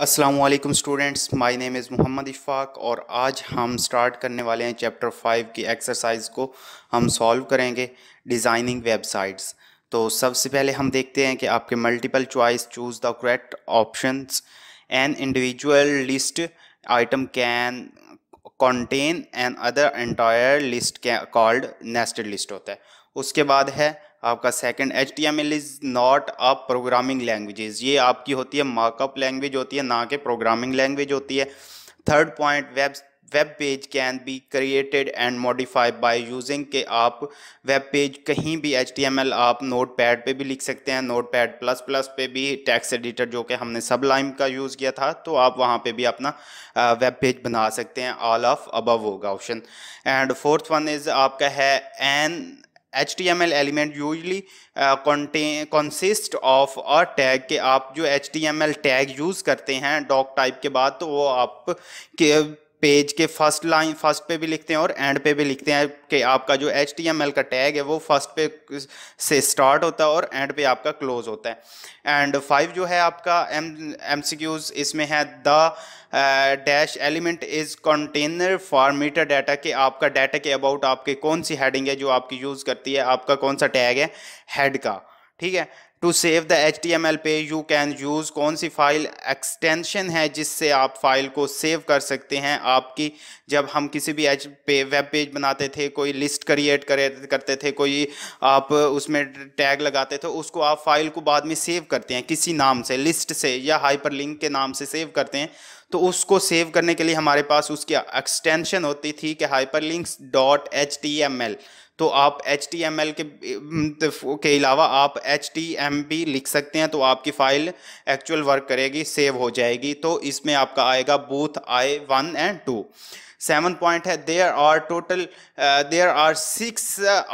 Aslam students my name is Mohammad Ifaq और आज हम स्टार्ट करने वाले हैं चैप्टर फाइव की एक्सरसाइज को हम सॉल्व करेंगे डिज़ाइनिंग वेबसाइट्स तो सबसे पहले हम देखते हैं कि आपके multiple choice choose the correct options an individual list item can contain another entire list called nested list होता है उसके बाद है आपका second H T M L is not a programming languages ये आपकी होती है मार्कअप लैंग्वेज होती है ना कि प्रोग्रामिंग लैंग्वेज होती है third point web web page can be created and modified by using के आप वेब पेज कहीं भी एच टी एम एल आप नोट पैड पर भी लिख सकते हैं नोट पैड प्लस प्लस पे भी टैक्स एडिटर जो कि हमने सब लाइम का यूज़ किया था तो आप वहाँ पे भी अपना वेब पेज बना सकते हैं ऑल ऑफ अबव होगा option and fourth one is आपका है an H M L element usually contain consist of a tag के आप जो H M L tag use करते हैं डॉक टाइप के बाद तो वो आप के पेज के फर्स्ट लाइन फर्स्ट पे भी लिखते हैं और एंड पे भी लिखते हैं कि आपका जो एच का टैग है वो फर्स्ट पे से स्टार्ट होता है और एंड पे आपका क्लोज होता है एंड फाइव जो है आपका एम एम इसमें है the dash element is container for meta data के आपका डाटा के अबाउट आपके कौन सी हेडिंग है जो आपकी यूज़ करती है आपका कौन सा टैग है हेड का ठीक है to save the H T M L पे यू कैन यूज़ कौन सी फाइल एक्सटेंशन है जिससे आप फाइल को सेव कर सकते हैं आपकी जब हम किसी भी एच पे वेब पेज बनाते थे कोई लिस्ट क्रिएट करे करते थे कोई आप उसमें टैग लगाते थे उसको आप फाइल को बाद में सेव करते हैं किसी नाम से लिस्ट से या हाइपर लिंक के नाम से सेव करते हैं तो उसको सेव करने के लिए हमारे पास उसकी एक्सटेंशन होती थी कि hyper links dot H T M L तो आप एच के तो के अलावा आप एच भी लिख सकते हैं तो आपकी फ़ाइल एक्चुअल वर्क करेगी सेव हो जाएगी तो इसमें आपका आएगा both I one and two seven point है there are total there are six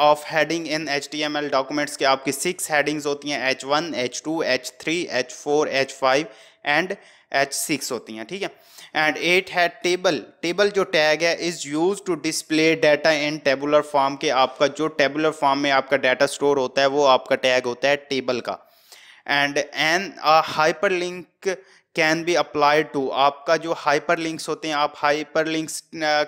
of heading in H T M L documents के आपकी सिक्स हेडिंग्स होती हैं H one H two H three H four H five and H six होती हैं ठीक है and eight है table table जो टैग है is use to display data in tabular form के आपका जो टेबुलर फॉर्म में आपका डाटा स्टोर होता है वो आपका टैग होता है टेबल का and an hyper link can be applied to आपका जो हाइपर लिंक्स होते हैं आप हाइपर लिंक्स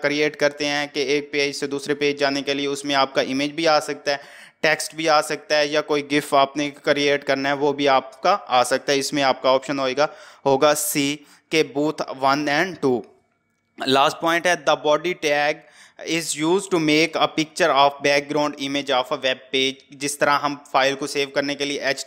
क्रिएट करते हैं कि एक पेज से दूसरे पेज जाने के लिए उसमें आपका इमेज भी आ सकता है टेक्स्ट भी आ सकता है या कोई गिफ आपने क्रिएट करना है वो भी आपका आ सकता है इसमें आपका ऑप्शन होएगा होगा सी के both one and two last point है the body tag is use to make a picture of background image of a web page जिस तरह हम फाइल को सेव करने के लिए एच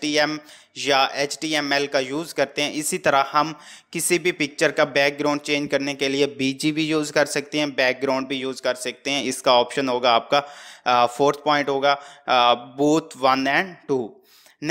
या एच का यूज़ करते हैं इसी तरह हम किसी भी पिक्चर का बैकग्राउंड चेंज करने के लिए बी भी यूज़ कर सकते हैं बैकग्राउंड भी यूज़ कर सकते हैं इसका ऑप्शन होगा आपका फोर्थ पॉइंट होगा both one and two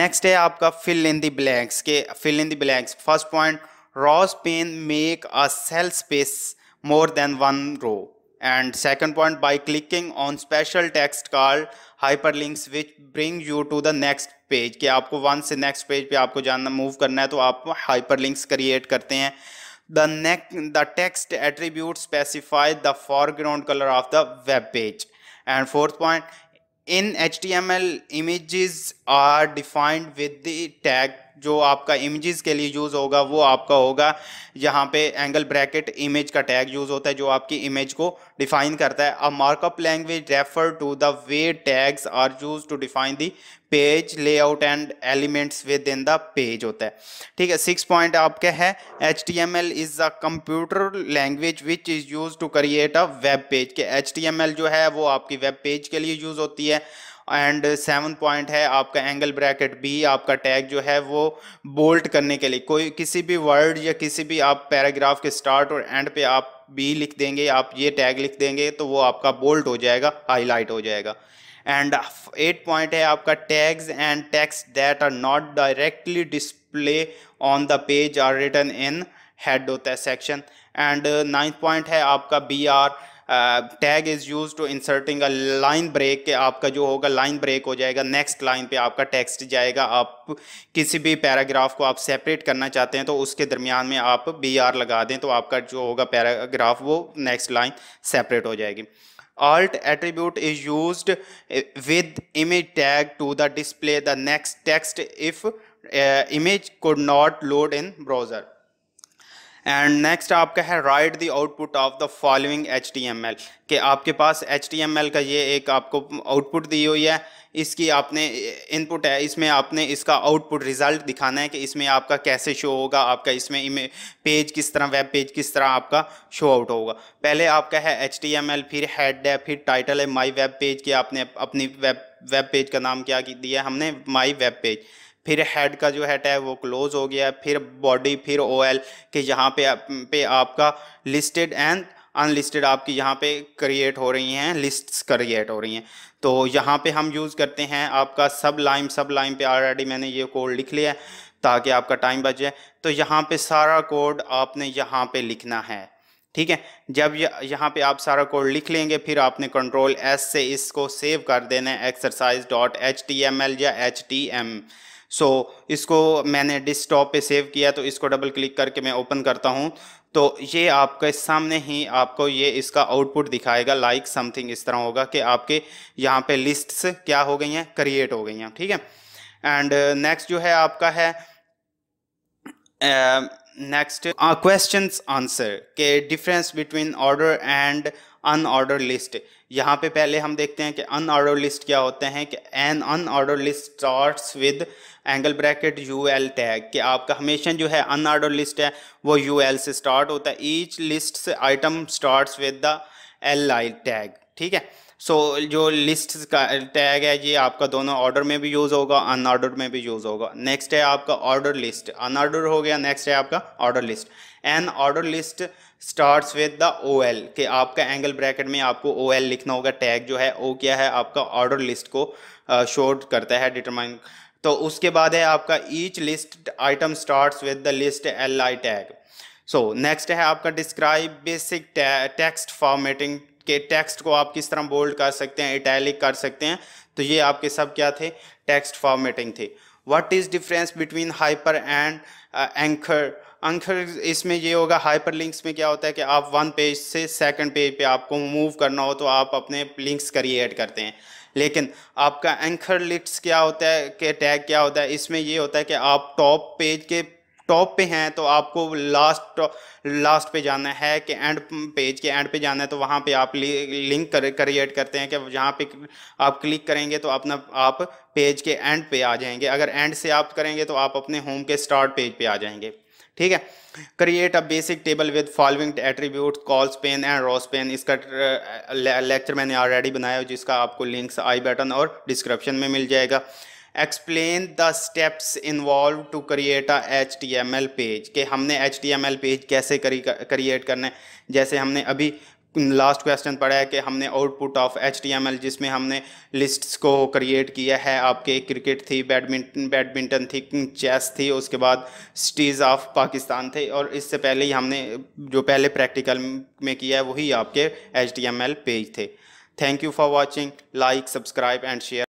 next है आपका फिल इन दी ब्लैंक्स के fill in the blanks first point rowspan make a cell space more than one row and second point by clicking on special text called hyperlinks which bring you to the next page कि आपको one से next page पे आपको जानना move करना है तो आप हाइपरलिंक्स क्रिएट करते हैं the neck the text attribute specify the foreground color of the web page and fourth point in html images are defined with the tag जो आपका इमेजेस के लिए यूज़ होगा वो आपका होगा यहाँ पे एंगल ब्रैकेट इमेज का टैग यूज़ होता है जो आपकी इमेज को डिफाइन करता है अब markup language refer to the way tags are use to define the page layout and elements within the page होता है ठीक है सिक्स पॉइंट आपके है H T M L is a computer language which is use to create a web page के H T M L जो है वो आपकी वेब पेज के लिए यूज़ होती है एंड सेवन पॉइंट है आपका एंगल ब्रैकेट बी आपका टैग जो है वो बोल्ट करने के लिए कोई किसी भी वर्ड या किसी भी आप पैराग्राफ के स्टार्ट और एंड पे आप बी लिख देंगे आप ये टैग लिख देंगे तो वो आपका बोल्ट हो जाएगा हाईलाइट हो जाएगा एंड एट पॉइंट है आपका tags and tags that are not directly display on the page are written in head होता है सेक्शन एंड नाइन्थ पॉइंट है आपका B R tag is use to inserting a line break के आपका जो होगा लाइन ब्रेक हो जाएगा नेक्स्ट लाइन पे आपका टेक्स्ट जाएगा आप किसी भी पैराग्राफ को आप सेपरेट करना चाहते हैं तो उसके दरमियान में आप बी आर लगा दें तो आपका जो होगा पैराग्राफ वो नेक्स्ट लाइन सेपरेट हो जाएगी alt attribute is used with image tag to the display the next text if uh, image could not load in browser and next आपका है write the output of the following H कि आपके पास H का ये एक आपको output दी हुई है इसकी आपने इनपुट है इसमें आपने इसका आउटपुट रिज़ल्ट दिखाना है कि इसमें आपका कैसे शो होगा आपका इसमें पेज किस तरह वेब पेज किस तरह आपका शो आउट होगा पहले आपका है एच फिर हेड है फिर टाइटल है माई वेब पेज की आपने अपनी वेब वेब पेज का नाम क्या दिया हमने माई वेब पेज फिर हेड का जो है टैब वो क्लोज हो गया फिर बॉडी फिर ओ एल कि यहाँ पे पे आपका लिस्टेड एंड अनलिस्टेड आपकी यहाँ पे क्रिएट हो रही हैं लिस्ट्स क्रिएट हो रही हैं तो यहाँ पे हम यूज़ करते हैं आपका सब लाइम सब लाइम पे ऑलरेडी मैंने ये कोड लिख लिया है ताकि आपका टाइम बच जाए तो यहाँ पे सारा कोड आपने यहाँ पे लिखना है ठीक है जब यह, यहाँ पे आप सारा कोड लिख लेंगे फिर आपने कंट्रोल एस से इसको सेव कर देना है exercise dot H T M L या H T M so so, इसको मैंने डिस्कटॉप पे सेव किया तो इसको डबल क्लिक करके मैं ओपन करता हूँ तो ये आपके सामने ही आपको ये इसका आउटपुट दिखाएगा लाइक like समथिंग इस तरह होगा कि आपके यहाँ पे लिस्ट्स क्या हो गई हैं क्रिएट हो गई हैं ठीक है एंड नेक्स्ट uh, जो है आपका है नेक्स्ट क्वेश्चंस आंसर के difference between order and unorder list यहाँ पे पहले हम देखते हैं कि अनऑर्डर लिस्ट क्या होते हैं कि an unorder list starts with angle bracket U L tag कि आपका हमेशा जो है अनऑर्डर लिस्ट है वो यू एल से स्टार्ट होता है ईच लिस्ट से item start with the L I tag ठीक है सो so, जो लिस्ट का टैग है ये आपका दोनों ऑर्डर में भी यूज़ होगा अनऑर्डर में भी यूज़ होगा नेक्स्ट है आपका ऑर्डर लिस्ट अनऑर्डर हो गया नेक्स्ट है आपका order list an order list starts with the O L के आपका एंगल ब्रैकेट में आपको ओ एल लिखना होगा टैग जो है ओ क्या है आपका ऑर्डर लिस्ट को शोड करता है डिटरमाइन तो उसके बाद है आपका each list item starts with the list L I tag so next है आपका डिस्क्राइब बेसिक टेक्स्ट फॉर्मेटिंग के टेक्स्ट को आप किस तरह बोल्ड कर सकते हैं इटैलिक कर सकते हैं तो ये आपके सब क्या थे टेक्स्ट फॉर्मेटिंग थे what is difference between hyper and anchor anchor इसमें ये होगा हाइपर लिंक्स में क्या होता है कि आप वन पेज से सेकंड पेज पे आपको मूव करना हो तो आप अपने लिंक्स क्रिएट करते हैं लेकिन आपका एंकर लिंक्स क्या होता है के टैग क्या होता है इसमें ये होता है कि आप टॉप पेज के टॉप पे हैं तो आपको लास्ट लास्ट पे जाना है कि एंड पेज के एंड पे जाना है तो वहाँ पे आप लिंक क्रिएट करते हैं कि जहाँ पे आप क्लिक करेंगे तो अपना आप पेज के एंड पे आ जाएंगे अगर एंड से आप करेंगे तो आप अपने होम के स्टार्ट पेज पे आ जाएंगे ठीक है create a basic table with following attribute colspan and rowspan इसका लेक्चर मैंने ऑलरेडी बनाया जिसका आपको लिंक्स आई बटन और डिस्क्रिप्शन में मिल जाएगा explain the steps involve to create a H T M L page के हमने H T M L page कैसे क्रिएट करना है जैसे हमने अभी लास्ट क्वेश्चन पढ़ा है कि हमने आउटपुट ऑफ एच जिसमें हमने लिस्ट्स को क्रिएट किया है आपके क्रिकेट थी बैडमिंटन बैडमिंटन थी चेस थी उसके बाद सिटीज़ ऑफ पाकिस्तान थे और इससे पहले ही हमने जो पहले प्रैक्टिकल में किया है वही आपके एच पेज थे thank you for watching like subscribe and share